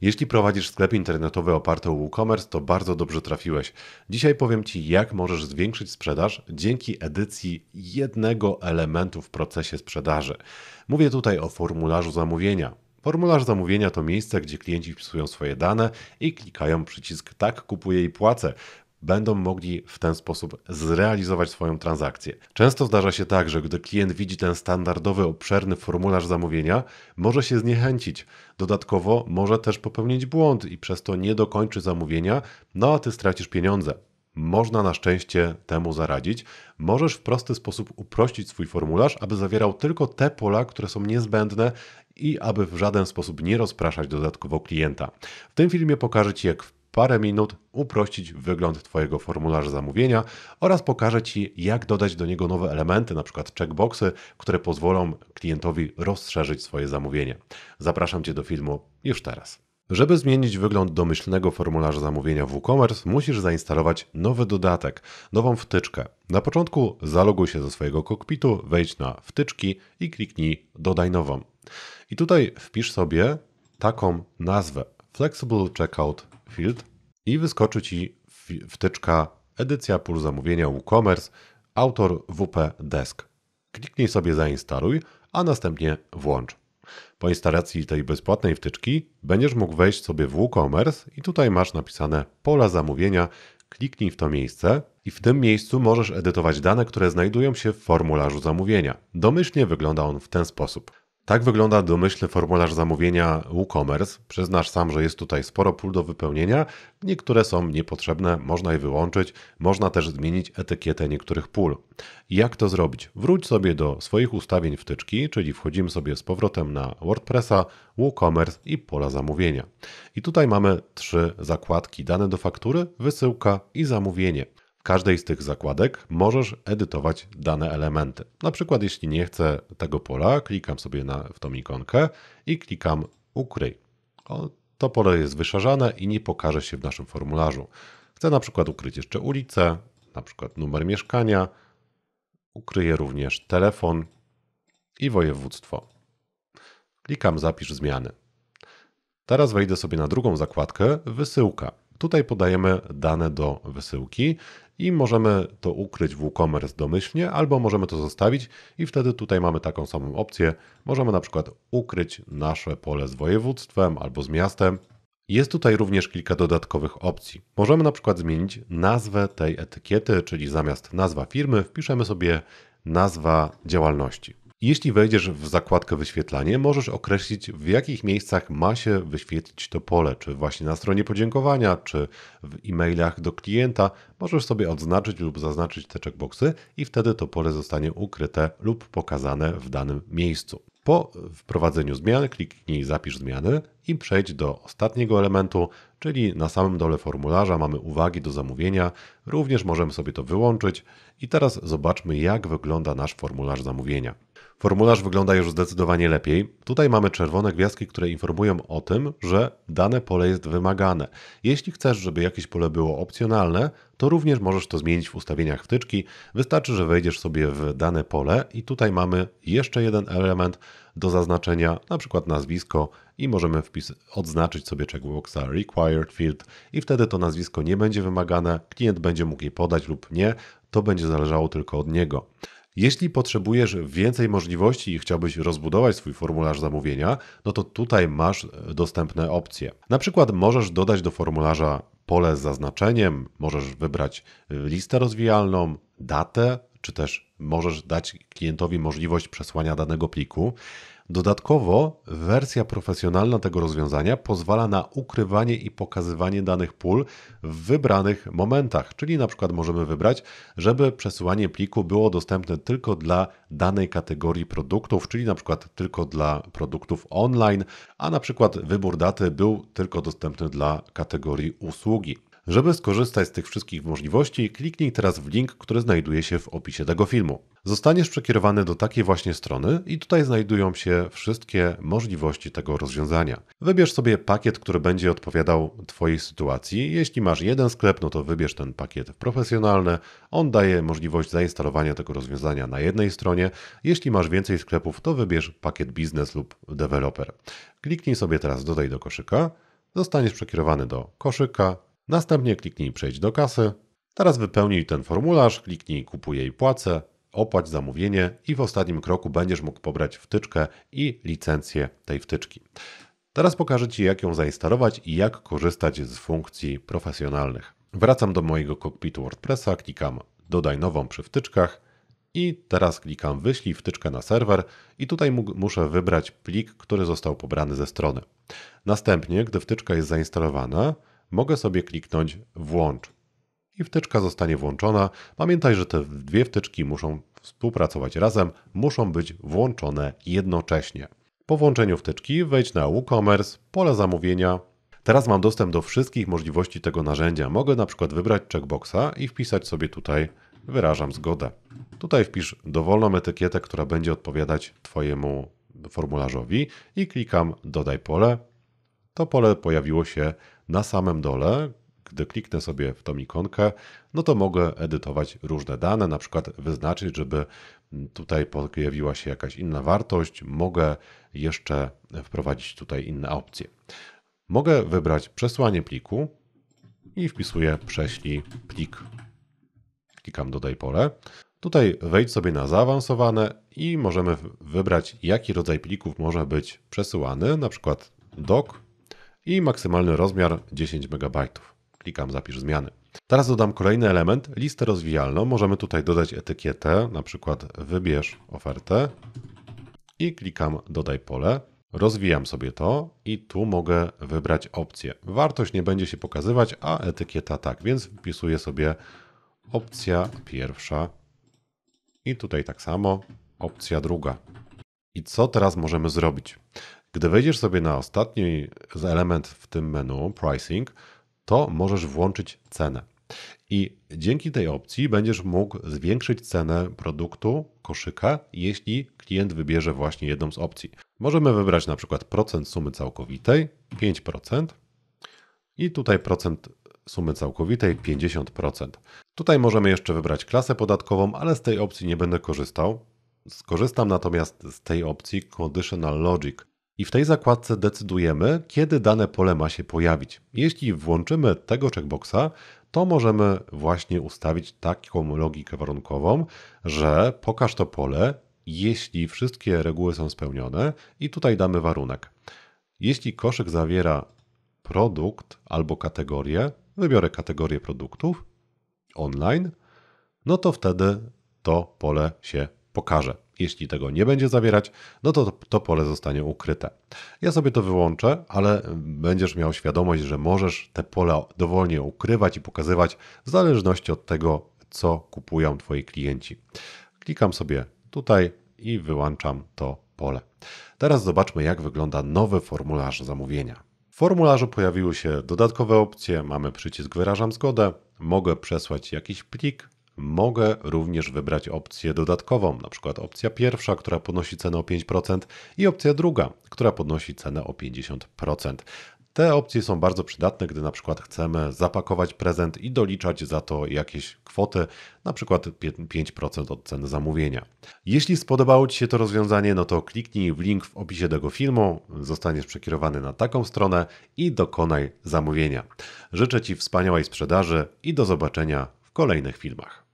Jeśli prowadzisz sklep internetowy oparty o WooCommerce, to bardzo dobrze trafiłeś. Dzisiaj powiem Ci, jak możesz zwiększyć sprzedaż dzięki edycji jednego elementu w procesie sprzedaży. Mówię tutaj o formularzu zamówienia. Formularz zamówienia to miejsce, gdzie klienci wpisują swoje dane i klikają przycisk Tak, kupuję i płacę będą mogli w ten sposób zrealizować swoją transakcję. Często zdarza się tak, że gdy klient widzi ten standardowy, obszerny formularz zamówienia, może się zniechęcić. Dodatkowo może też popełnić błąd i przez to nie dokończy zamówienia, no a ty stracisz pieniądze. Można na szczęście temu zaradzić. Możesz w prosty sposób uprościć swój formularz, aby zawierał tylko te pola, które są niezbędne i aby w żaden sposób nie rozpraszać dodatkowo klienta. W tym filmie pokażę Ci, jak w parę minut uprościć wygląd Twojego formularza zamówienia oraz pokażę Ci, jak dodać do niego nowe elementy, np. checkboxy, które pozwolą klientowi rozszerzyć swoje zamówienie. Zapraszam Cię do filmu już teraz. Żeby zmienić wygląd domyślnego formularza zamówienia w WooCommerce, musisz zainstalować nowy dodatek, nową wtyczkę. Na początku zaloguj się do swojego kokpitu, wejdź na wtyczki i kliknij dodaj nową. I tutaj wpisz sobie taką nazwę Flexible Checkout Field i wyskoczy Ci wtyczka edycja pól zamówienia WooCommerce, autor WP Desk. Kliknij sobie zainstaluj, a następnie włącz. Po instalacji tej bezpłatnej wtyczki będziesz mógł wejść sobie w WooCommerce i tutaj masz napisane pola zamówienia. Kliknij w to miejsce i w tym miejscu możesz edytować dane, które znajdują się w formularzu zamówienia. Domyślnie wygląda on w ten sposób. Tak wygląda domyślny formularz zamówienia WooCommerce. Przyznasz sam, że jest tutaj sporo pól do wypełnienia. Niektóre są niepotrzebne, można je wyłączyć. Można też zmienić etykietę niektórych pól. Jak to zrobić? Wróć sobie do swoich ustawień wtyczki, czyli wchodzimy sobie z powrotem na WordPressa, WooCommerce i pola zamówienia. I tutaj mamy trzy zakładki: dane do faktury, wysyłka i zamówienie każdej z tych zakładek możesz edytować dane elementy. Na przykład, jeśli nie chcę tego pola, klikam sobie na, w tą ikonkę i klikam ukryj. O, to pole jest wyszarzane i nie pokaże się w naszym formularzu. Chcę na przykład ukryć jeszcze ulicę, na przykład numer mieszkania, ukryję również telefon i województwo. Klikam zapisz zmiany. Teraz wejdę sobie na drugą zakładkę wysyłka. Tutaj podajemy dane do wysyłki i możemy to ukryć w WooCommerce domyślnie, albo możemy to zostawić i wtedy tutaj mamy taką samą opcję. Możemy na przykład ukryć nasze pole z województwem albo z miastem. Jest tutaj również kilka dodatkowych opcji. Możemy na przykład zmienić nazwę tej etykiety, czyli zamiast nazwa firmy wpiszemy sobie nazwa działalności. Jeśli wejdziesz w zakładkę wyświetlanie, możesz określić w jakich miejscach ma się wyświetlić to pole, czy właśnie na stronie podziękowania, czy w e-mailach do klienta. Możesz sobie odznaczyć lub zaznaczyć te checkboxy i wtedy to pole zostanie ukryte lub pokazane w danym miejscu. Po wprowadzeniu zmian kliknij zapisz zmiany i przejdź do ostatniego elementu, czyli na samym dole formularza mamy uwagi do zamówienia, również możemy sobie to wyłączyć i teraz zobaczmy jak wygląda nasz formularz zamówienia. Formularz wygląda już zdecydowanie lepiej. Tutaj mamy czerwone gwiazdki, które informują o tym, że dane pole jest wymagane. Jeśli chcesz, żeby jakieś pole było opcjonalne, to również możesz to zmienić w ustawieniach wtyczki. Wystarczy, że wejdziesz sobie w dane pole i tutaj mamy jeszcze jeden element, do zaznaczenia, na przykład nazwisko i możemy wpis odznaczyć sobie checkboxa required field i wtedy to nazwisko nie będzie wymagane, klient będzie mógł je podać lub nie, to będzie zależało tylko od niego. Jeśli potrzebujesz więcej możliwości i chciałbyś rozbudować swój formularz zamówienia, no to tutaj masz e, dostępne opcje. Na przykład możesz dodać do formularza pole z zaznaczeniem, możesz wybrać e, listę rozwijalną, datę czy też możesz dać klientowi możliwość przesłania danego pliku. Dodatkowo wersja profesjonalna tego rozwiązania pozwala na ukrywanie i pokazywanie danych pól w wybranych momentach, czyli na przykład możemy wybrać, żeby przesyłanie pliku było dostępne tylko dla danej kategorii produktów, czyli na przykład tylko dla produktów online, a na przykład wybór daty był tylko dostępny dla kategorii usługi. Żeby skorzystać z tych wszystkich możliwości, kliknij teraz w link, który znajduje się w opisie tego filmu. Zostaniesz przekierowany do takiej właśnie strony i tutaj znajdują się wszystkie możliwości tego rozwiązania. Wybierz sobie pakiet, który będzie odpowiadał Twojej sytuacji. Jeśli masz jeden sklep, no to wybierz ten pakiet profesjonalny. On daje możliwość zainstalowania tego rozwiązania na jednej stronie. Jeśli masz więcej sklepów, to wybierz pakiet biznes lub deweloper. Kliknij sobie teraz dodaj do koszyka. Zostaniesz przekierowany do koszyka Następnie kliknij Przejdź do kasy. Teraz wypełnij ten formularz, kliknij Kupuję i płacę, opłać zamówienie i w ostatnim kroku będziesz mógł pobrać wtyczkę i licencję tej wtyczki. Teraz pokażę Ci, jak ją zainstalować i jak korzystać z funkcji profesjonalnych. Wracam do mojego kokpitu WordPressa, klikam Dodaj nową przy wtyczkach i teraz klikam Wyślij wtyczkę na serwer i tutaj muszę wybrać plik, który został pobrany ze strony. Następnie, gdy wtyczka jest zainstalowana, mogę sobie kliknąć Włącz. I wtyczka zostanie włączona. Pamiętaj, że te dwie wtyczki muszą współpracować razem, muszą być włączone jednocześnie. Po włączeniu wtyczki wejdź na WooCommerce, pole zamówienia. Teraz mam dostęp do wszystkich możliwości tego narzędzia. Mogę na przykład wybrać checkboxa i wpisać sobie tutaj wyrażam zgodę. Tutaj wpisz dowolną etykietę, która będzie odpowiadać Twojemu formularzowi i klikam dodaj pole. To pole pojawiło się na samym dole, gdy kliknę sobie w tą ikonkę, no to mogę edytować różne dane, na przykład wyznaczyć, żeby tutaj pojawiła się jakaś inna wartość, mogę jeszcze wprowadzić tutaj inne opcje. Mogę wybrać przesłanie pliku i wpisuję prześlij plik. Klikam dodaj pole. Tutaj wejdź sobie na zaawansowane i możemy wybrać, jaki rodzaj plików może być przesyłany, na przykład doc i maksymalny rozmiar 10 MB. Klikam zapisz zmiany. Teraz dodam kolejny element, listę rozwijalną. Możemy tutaj dodać etykietę, na przykład wybierz ofertę i klikam dodaj pole. Rozwijam sobie to i tu mogę wybrać opcję. Wartość nie będzie się pokazywać, a etykieta tak, więc wpisuję sobie opcja pierwsza i tutaj tak samo opcja druga. I co teraz możemy zrobić? Gdy wejdziesz sobie na ostatni element w tym menu, pricing, to możesz włączyć cenę. I dzięki tej opcji będziesz mógł zwiększyć cenę produktu, koszyka, jeśli klient wybierze właśnie jedną z opcji. Możemy wybrać na przykład procent sumy całkowitej 5% i tutaj procent sumy całkowitej 50%. Tutaj możemy jeszcze wybrać klasę podatkową, ale z tej opcji nie będę korzystał. Skorzystam natomiast z tej opcji Conditional Logic. I w tej zakładce decydujemy, kiedy dane pole ma się pojawić. Jeśli włączymy tego checkboxa, to możemy właśnie ustawić taką logikę warunkową, że pokaż to pole, jeśli wszystkie reguły są spełnione i tutaj damy warunek. Jeśli koszyk zawiera produkt albo kategorię, wybiorę kategorię produktów online, no to wtedy to pole się pokaże. Jeśli tego nie będzie zawierać, no to to pole zostanie ukryte. Ja sobie to wyłączę, ale będziesz miał świadomość, że możesz te pola dowolnie ukrywać i pokazywać w zależności od tego, co kupują Twoi klienci. Klikam sobie tutaj i wyłączam to pole. Teraz zobaczmy, jak wygląda nowy formularz zamówienia. W formularzu pojawiły się dodatkowe opcje, mamy przycisk wyrażam zgodę, mogę przesłać jakiś plik, mogę również wybrać opcję dodatkową, na przykład opcja pierwsza, która podnosi cenę o 5% i opcja druga, która podnosi cenę o 50%. Te opcje są bardzo przydatne, gdy na przykład chcemy zapakować prezent i doliczać za to jakieś kwoty, na przykład 5% od ceny zamówienia. Jeśli spodobało Ci się to rozwiązanie, no to kliknij w link w opisie tego filmu, zostaniesz przekierowany na taką stronę i dokonaj zamówienia. Życzę Ci wspaniałej sprzedaży i do zobaczenia w kolejnych filmach.